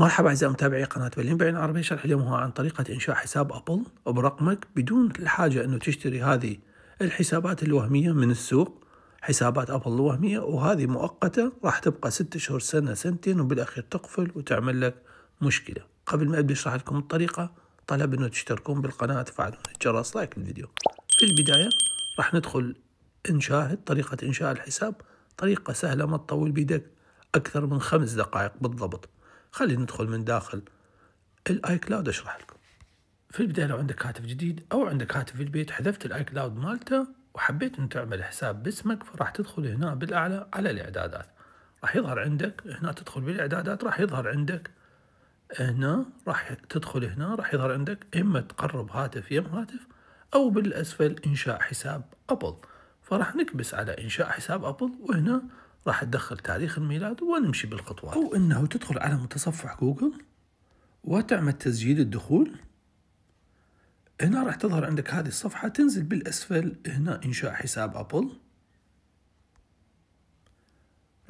مرحبا أعزائي متابعي قناة بلين بين عربي شرح اليوم هو عن طريقة إنشاء حساب أبل برقمك بدون الحاجة أنه تشتري هذه الحسابات الوهمية من السوق حسابات أبل الوهمية وهذه مؤقتة راح تبقى ست شهور سنة سنتين وبالأخير تقفل وتعمل لك مشكلة قبل ما أبدأ أشرح لكم الطريقة طلب أنه تشتركون بالقناة تفعلون الجرس لايك للفيديو في البداية راح ندخل نشاهد طريقة إنشاء الحساب طريقة سهلة ما تطول بيدك أكثر من خمس دقائق بالضبط خلي ندخل من داخل الاي كلاود اشرح لكم في البداية لو عندك هاتف جديد أو عندك هاتف في البيت حذفت الاي كلاود مالته وحبيت أن تعمل حساب باسمك فراح تدخل هنا بالأعلى على الإعدادات راح يظهر عندك هنا تدخل بالإعدادات راح يظهر عندك هنا راح تدخل هنا راح يظهر عندك إما تقرب هاتف يم هاتف أو بالأسفل إنشاء حساب أبل فراح نكبس على إنشاء حساب أبل وهنا راح تدخل تاريخ الميلاد ونمشي بالخطوات أو أنه تدخل على متصفح جوجل وتعمل تسجيل الدخول هنا راح تظهر عندك هذه الصفحة تنزل بالأسفل هنا إنشاء حساب أبل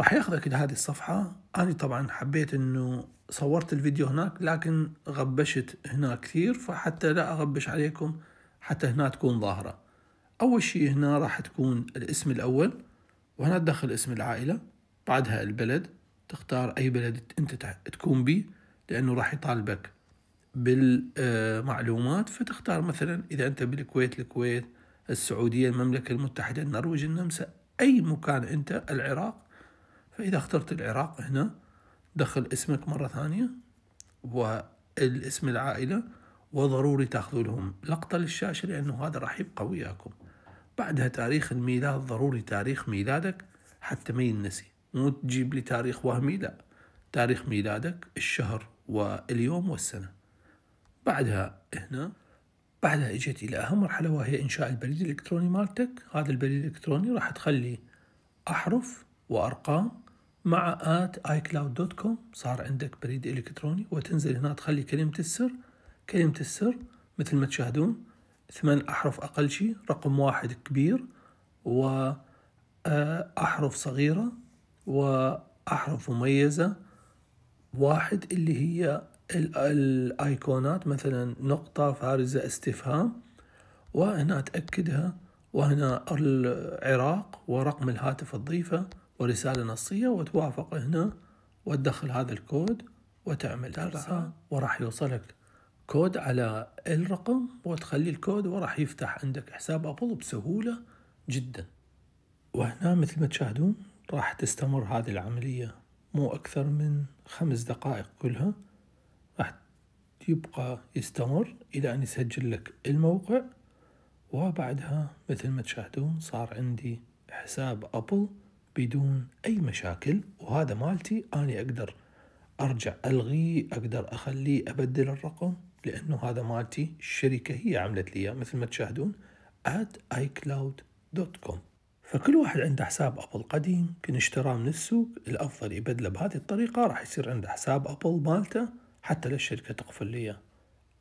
راح ياخذك لهذه الصفحة أنا طبعا حبيت أنه صورت الفيديو هناك لكن غبشت هنا كثير فحتى لا أغبش عليكم حتى هنا تكون ظاهرة أول شيء هنا راح تكون الاسم الأول وهنا تدخل اسم العائلة بعدها البلد تختار أي بلد أنت تكون به لأنه راح يطالبك بالمعلومات فتختار مثلا إذا أنت بالكويت الكويت السعودية المملكة المتحدة النرويج النمسا أي مكان أنت العراق فإذا اخترت العراق هنا دخل اسمك مرة ثانية والاسم العائلة وضروري تاخذوا لهم لقطة للشاشة لأنه هذا راح يبقى وياكم بعدها تاريخ الميلاد ضروري تاريخ ميلادك حتى ما ينسي مو تجيب لي تاريخ وهمي لا تاريخ ميلادك الشهر واليوم والسنة بعدها هنا بعدها اجت الى اهم مرحلة وهي انشاء البريد الالكتروني مالتك هذا البريد الالكتروني راح تخلي احرف وارقام مع آت دوت كوم صار عندك بريد إلكتروني وتنزل هنا تخلي كلمة السر كلمة السر مثل ما تشاهدون ثمان أحرف أقل شيء رقم واحد كبير وأحرف آه، صغيرة وأحرف مميزة واحد اللي هي الأيقونات مثلا نقطة فارزة استفهام وهنا تأكدها وهنا العراق ورقم الهاتف الضيفة ورسالة نصية وتوافق هنا وتدخل هذا الكود وتعمل درسها وراح يوصلك كود على الرقم وتخلي الكود وراح يفتح عندك حساب أبل بسهولة جدا وهنا مثل ما تشاهدون راح تستمر هذه العملية مو أكثر من خمس دقائق كلها راح يبقى يستمر إلى أن يسجل لك الموقع وبعدها مثل ما تشاهدون صار عندي حساب أبل بدون أي مشاكل وهذا مالتي أنا أقدر أرجع ألغيه أقدر أخليه أبدل الرقم لأنه هذا مالتي الشركة هي عملت لي مثل ما تشاهدون at icloud.com فكل واحد عنده حساب أبل قديم كان اشتراه من السوق الأفضل يبدله بهذه الطريقة راح يصير عنده حساب أبل مالته حتى الشركه تقفل لي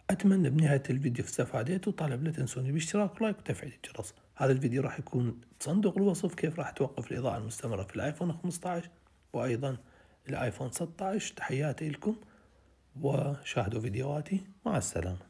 أتمنى بنهاية الفيديو استفاديتوا وطالب لا تنسوني باشتراك ولايك وتفعيل الجرس هذا الفيديو راح يكون بصندوق الوصف كيف راح توقف الإضاءة المستمرة في الآيفون 15 وأيضا الآيفون 16 تحياتي لكم وشاهدوا فيديوهاتي مع السلامة